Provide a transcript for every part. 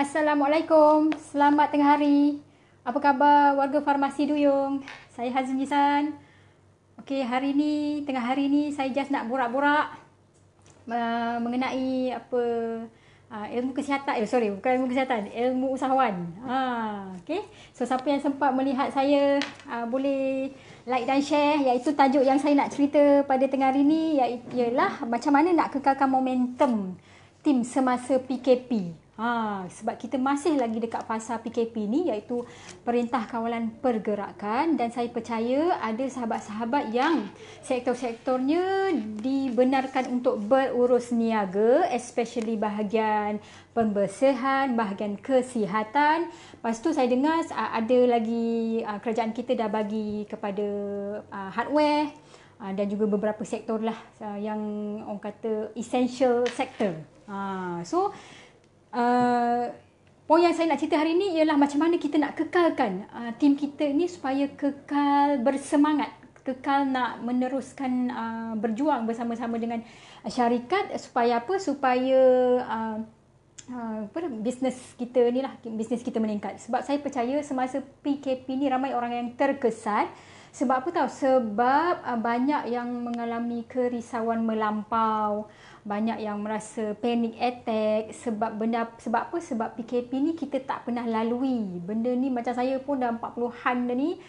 Assalamualaikum. Selamat tengah hari. Apa khabar warga farmasi Duyung? Saya Hazim Jisan. Okey, hari ni, tengah hari ni saya just nak borak-borak uh, mengenai apa uh, ilmu kesihatan. Eh, sorry, bukan ilmu kesihatan. Ilmu usahawan. Ha, okey. So, siapa yang sempat melihat saya uh, boleh like dan share iaitu tajuk yang saya nak cerita pada tengah hari ni ialah macam mana nak kekalkan momentum tim semasa PKP. Ha, sebab kita masih lagi dekat fasa PKP ni iaitu Perintah Kawalan Pergerakan dan saya percaya ada sahabat-sahabat yang sektor-sektornya dibenarkan untuk berurus niaga especially bahagian pembersihan, bahagian kesihatan. Lepas tu saya dengar ah, ada lagi ah, kerajaan kita dah bagi kepada ah, hardware dan juga beberapa sektor lah yang orang kata essential sector. Ha, so, Uh, poin yang saya nak cerita hari ini ialah macam mana kita nak kekalkan uh, tim kita ini supaya kekal bersemangat kekal nak meneruskan uh, berjuang bersama-sama dengan syarikat supaya apa supaya uh, uh, apa bisnes kita ni lah bisnes kita meningkat sebab saya percaya semasa PKP ni ramai orang yang terkesan sebab apa tahu sebab uh, banyak yang mengalami kerisauan melampau banyak yang merasa panic attack sebab benda sebab apa sebab PKP ni kita tak pernah lalui benda ni macam saya pun dah 40-an dah ni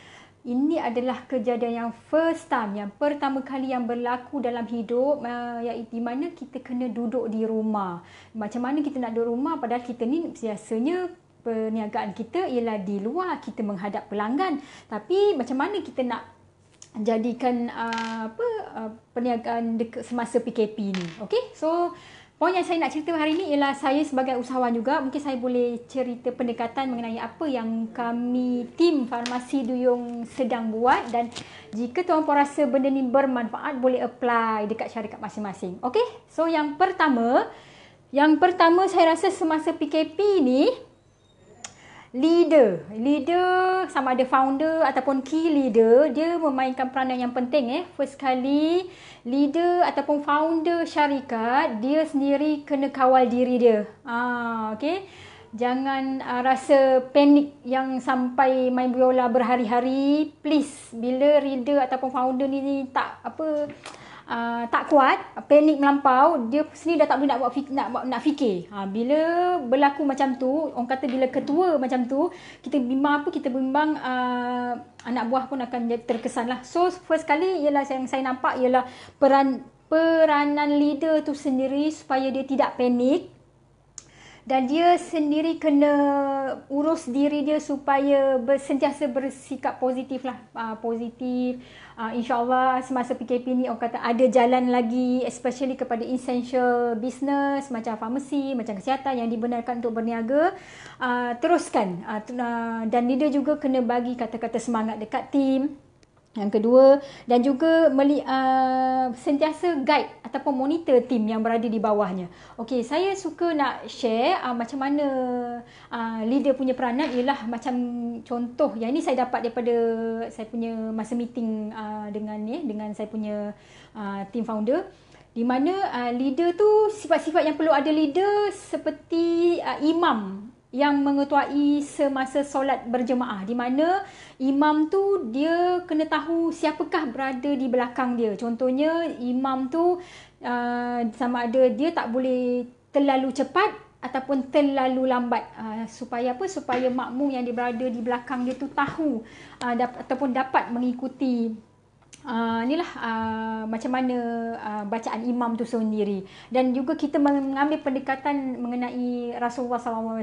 ini adalah kejadian yang first time yang pertama kali yang berlaku dalam hidup uh, iaitu mana kita kena duduk di rumah macam mana kita nak duduk rumah padahal kita ni biasanya perniagaan kita ialah di luar kita menghadap pelanggan tapi macam mana kita nak jadikan uh, apa uh, perniagaan dekat semasa PKP ni. Okay, so poin yang saya nak cerita hari ini ialah saya sebagai usahawan juga mungkin saya boleh cerita pendekatan mengenai apa yang kami tim farmasi Duyung sedang buat dan jika tuan puan rasa benda ni bermanfaat boleh apply dekat syarikat masing-masing. Okay, so yang pertama yang pertama saya rasa semasa PKP ni leader leader sama ada founder ataupun key leader dia memainkan peranan yang penting eh first kali leader ataupun founder syarikat dia sendiri kena kawal diri dia ah okey jangan uh, rasa panik yang sampai main biola berhari-hari please bila leader ataupun founder ni tak apa uh, tak kuat, panik melampau, dia sendiri dah tak boleh nak buat fikir, nak nak fikir. Ha bila berlaku macam tu, orang kata bila ketua macam tu, kita bimbang apa kita bimbang uh, anak buah pun akan terkesan lah. So first kali ialah yang saya nampak ialah peran peranan leader tu sendiri supaya dia tidak panik dan dia sendiri kena urus diri dia supaya ber, sentiasa bersikap positif lah. Uh, positif. Uh, InsyaAllah semasa PKP ni orang kata ada jalan lagi especially kepada essential business macam farmasi, macam kesihatan yang dibenarkan untuk berniaga. Uh, teruskan. Uh, dan leader juga kena bagi kata-kata semangat dekat team. Yang kedua dan juga meli, uh, sentiasa guide ataupun monitor tim yang berada di bawahnya. Okey, saya suka nak share uh, macam mana uh, leader punya peranan ialah macam contoh yang ini saya dapat daripada saya punya masa meeting uh, dengan ni dengan saya punya uh, team founder di mana uh, leader tu sifat-sifat yang perlu ada leader seperti uh, imam yang mengetuai semasa solat berjemaah di mana imam tu dia kena tahu siapakah berada di belakang dia contohnya imam tu uh, sama ada dia tak boleh terlalu cepat ataupun terlalu lambat uh, supaya apa supaya makmum yang dia berada di belakang dia tu tahu uh, dap- ataupun dapat mengikuti uh, inilah uh, macam mana uh, bacaan imam tu sendiri dan juga kita mengambil pendekatan mengenai Rasulullah SAW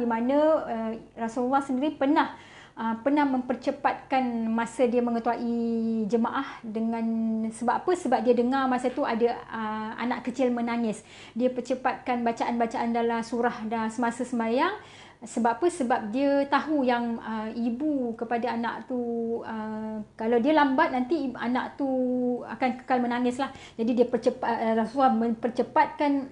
di mana uh, Rasulullah sendiri pernah uh, pernah mempercepatkan masa dia mengetuai jemaah dengan sebab apa sebab dia dengar masa tu ada uh, anak kecil menangis dia percepatkan bacaan-bacaan dalam surah dan semasa sembahyang sebab apa sebab dia tahu yang uh, ibu kepada anak tu uh, kalau dia lambat nanti anak tu akan kekal menangis lah. jadi dia percepat uh, Rasulullah mempercepatkan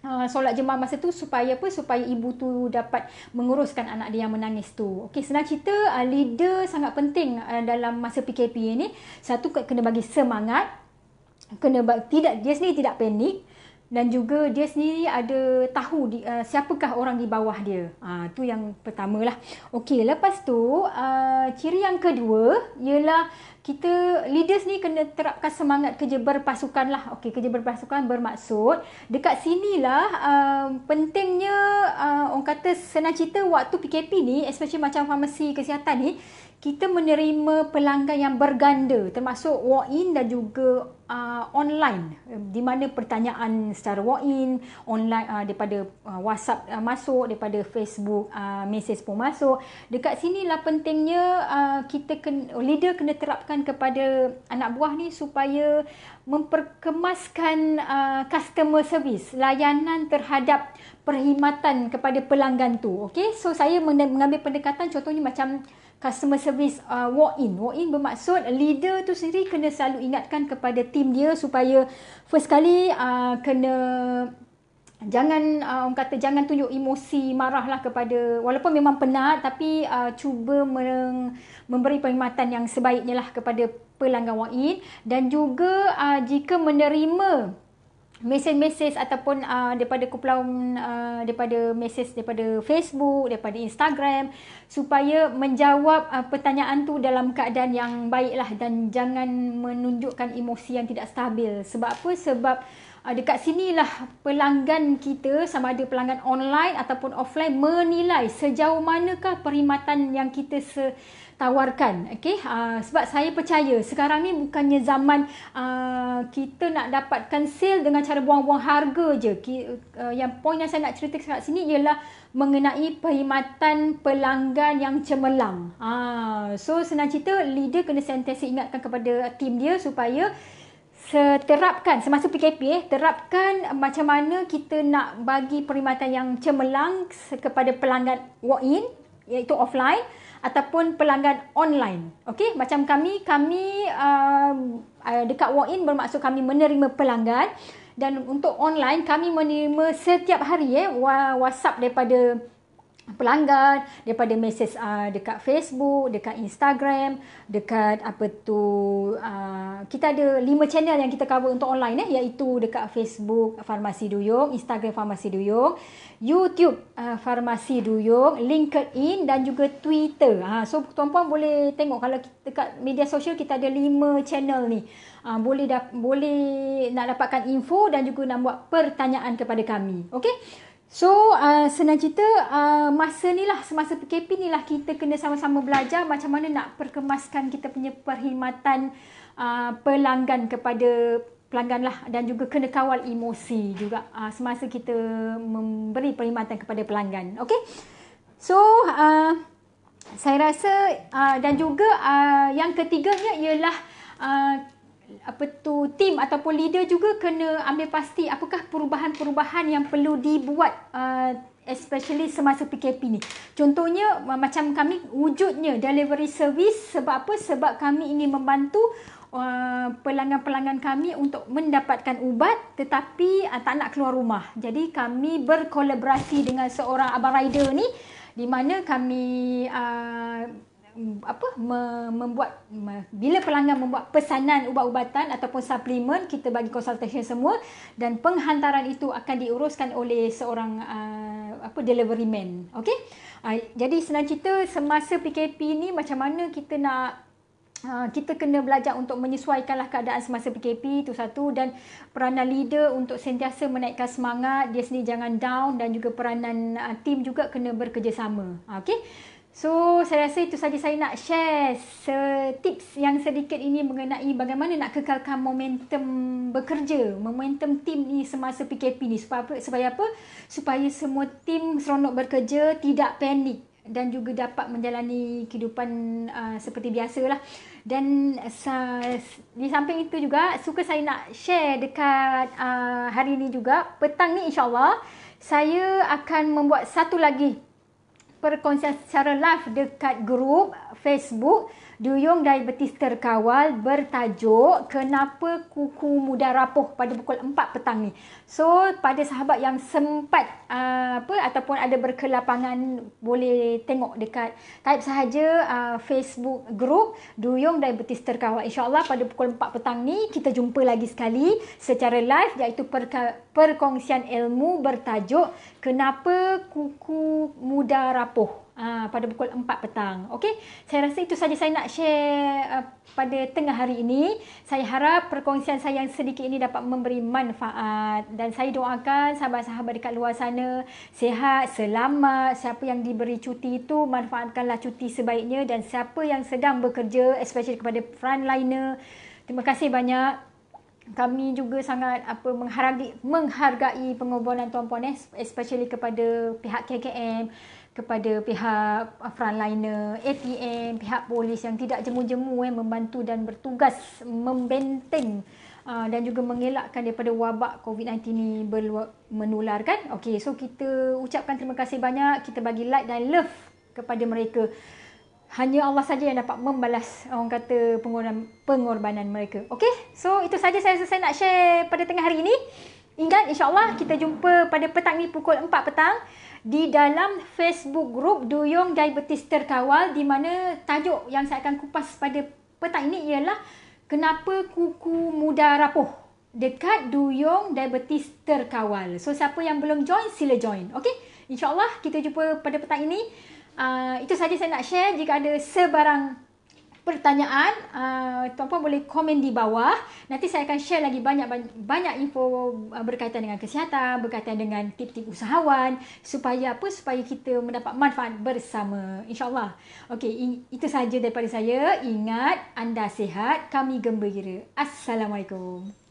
uh, solat jemaah masa tu supaya apa supaya ibu tu dapat menguruskan anak dia yang menangis tu okey senang cerita uh, leader sangat penting uh, dalam masa PKP ini satu kena bagi semangat kena tidak dia sendiri tidak panik dan juga dia sendiri ada tahu di, uh, siapakah orang di bawah dia. Uh, tu yang pertama lah. Okey, lepas tu uh, ciri yang kedua ialah kita leaders ni kena terapkan semangat kerja berpasukan lah. Okey, kerja berpasukan bermaksud dekat sinilah uh, pentingnya uh, orang kata senang cerita waktu PKP ni especially macam farmasi kesihatan ni kita menerima pelanggan yang berganda termasuk walk-in dan juga uh, online di mana pertanyaan secara walk-in online uh, daripada uh, WhatsApp uh, masuk daripada Facebook uh, message pun masuk dekat sini lah pentingnya uh, kita kena, leader kena terapkan kepada anak buah ni supaya memperkemaskan uh, customer service layanan terhadap perkhidmatan kepada pelanggan tu okey so saya mengambil pendekatan contohnya macam customer service uh, walk in walk in bermaksud leader tu sendiri kena selalu ingatkan kepada tim dia supaya first kali uh, kena jangan uh, orang kata jangan tunjuk emosi marahlah kepada walaupun memang penat tapi uh, cuba mereng, memberi perkhidmatan yang sebaiknya lah kepada pelanggan walk in dan juga uh, jika menerima mesej-mesej ataupun uh, daripada kumpulan uh, daripada mesej daripada Facebook, daripada Instagram supaya menjawab uh, pertanyaan tu dalam keadaan yang baiklah dan jangan menunjukkan emosi yang tidak stabil. Sebab apa? Sebab uh, dekat sinilah pelanggan kita sama ada pelanggan online ataupun offline menilai sejauh manakah perkhidmatan yang kita se- uh, tawarkan okay? uh, ah, sebab saya percaya sekarang ni bukannya zaman uh, kita nak dapatkan sale dengan cara buang-buang harga je uh, yang poin yang saya nak cerita kat sini ialah mengenai perkhidmatan pelanggan yang cemerlang uh, so senang cerita leader kena sentiasa ingatkan kepada tim dia supaya terapkan semasa PKP eh terapkan macam mana kita nak bagi perkhidmatan yang cemerlang kepada pelanggan walk in iaitu offline ataupun pelanggan online. Okey, macam kami, kami um, uh, dekat walk-in bermaksud kami menerima pelanggan dan untuk online kami menerima setiap hari eh WhatsApp daripada pelanggan daripada mesej uh, dekat Facebook, dekat Instagram, dekat apa tu uh, kita ada lima channel yang kita cover untuk online eh iaitu dekat Facebook Farmasi Duyung, Instagram Farmasi Duyung, YouTube uh, Farmasi Duyung, LinkedIn dan juga Twitter. Ha so tuan-puan boleh tengok kalau kita, dekat media sosial kita ada lima channel ni. Uh, boleh da- boleh nak dapatkan info dan juga nak buat pertanyaan kepada kami. Okey? So uh, senang cerita uh, masa ni lah semasa PKP ni lah kita kena sama-sama belajar macam mana nak perkemaskan kita punya perkhidmatan uh, pelanggan kepada pelanggan lah dan juga kena kawal emosi juga uh, semasa kita memberi perkhidmatan kepada pelanggan. Okay. So uh, saya rasa uh, dan juga uh, yang ketiganya ialah uh, apa tu tim ataupun leader juga kena ambil pasti apakah perubahan-perubahan yang perlu dibuat uh, especially semasa PKP ni. Contohnya macam kami wujudnya delivery service sebab apa? Sebab kami ingin membantu uh, pelanggan-pelanggan kami untuk mendapatkan ubat tetapi uh, tak nak keluar rumah. Jadi kami berkolaborasi dengan seorang abang rider ni di mana kami uh, Mm, apa me, membuat me, bila pelanggan membuat pesanan ubat-ubatan ataupun suplemen kita bagi consultation semua dan penghantaran itu akan diuruskan oleh seorang uh, apa delivery man okey uh, jadi senang cerita semasa PKP ni macam mana kita nak uh, kita kena belajar untuk menyesuaikanlah keadaan semasa PKP itu satu dan peranan leader untuk sentiasa menaikkan semangat dia sendiri jangan down dan juga peranan uh, tim juga kena bekerjasama okey So, saya rasa itu saja saya nak share tips yang sedikit ini mengenai bagaimana nak kekalkan momentum bekerja, momentum tim ni semasa PKP ni. Supaya, supaya apa? Supaya semua tim seronok bekerja, tidak panik dan juga dapat menjalani kehidupan uh, seperti biasa lah. Dan sa, di samping itu juga, suka saya nak share dekat uh, hari ini juga. Petang ni insyaAllah, saya akan membuat satu lagi perkongsian secara live dekat grup Facebook Duyung dari betis terkawal bertajuk Kenapa kuku muda rapuh pada pukul 4 petang ni. So pada sahabat yang sempat uh, apa ataupun ada berkelapangan boleh tengok dekat type sahaja uh, Facebook group Duyung dari betis terkawal. InsyaAllah pada pukul 4 petang ni kita jumpa lagi sekali secara live iaitu perka- perkongsian ilmu bertajuk Kenapa kuku muda rapuh uh, pada pukul 4 petang. okay? saya rasa itu saja saya nak share uh, pada tengah hari ini. Saya harap perkongsian saya yang sedikit ini dapat memberi manfaat dan saya doakan sahabat-sahabat dekat luar sana sehat selamat. Siapa yang diberi cuti itu manfaatkanlah cuti sebaiknya dan siapa yang sedang bekerja especially kepada frontliner. Terima kasih banyak kami juga sangat apa menghargai menghargai pengorbanan tuan-puan eh especially kepada pihak KKM kepada pihak frontliner, ATM, pihak polis yang tidak jemu-jemu eh, membantu dan bertugas membenteng uh, dan juga mengelakkan daripada wabak COVID-19 ini berlu- menular kan. so kita ucapkan terima kasih banyak. Kita bagi like dan love kepada mereka. Hanya Allah saja yang dapat membalas orang kata pengorbanan, pengorbanan mereka. Okey, so itu saja saya selesai nak share pada tengah hari ini. Ingat insyaAllah kita jumpa pada petang ni pukul 4 petang di dalam Facebook group Duyung Diabetes Terkawal di mana tajuk yang saya akan kupas pada petang ini ialah kenapa kuku muda rapuh dekat Duyung Diabetes Terkawal. So siapa yang belum join sila join. Okay, InsyaAllah kita jumpa pada petang ini. Uh, itu saja saya nak share jika ada sebarang pertanyaan, uh, tuan-puan boleh komen di bawah. Nanti saya akan share lagi banyak-banyak info uh, berkaitan dengan kesihatan, berkaitan dengan tip-tip usahawan supaya apa? Supaya kita mendapat manfaat bersama. InsyaAllah. Okey, itu sahaja daripada saya. Ingat, anda sehat. kami gembira. Assalamualaikum.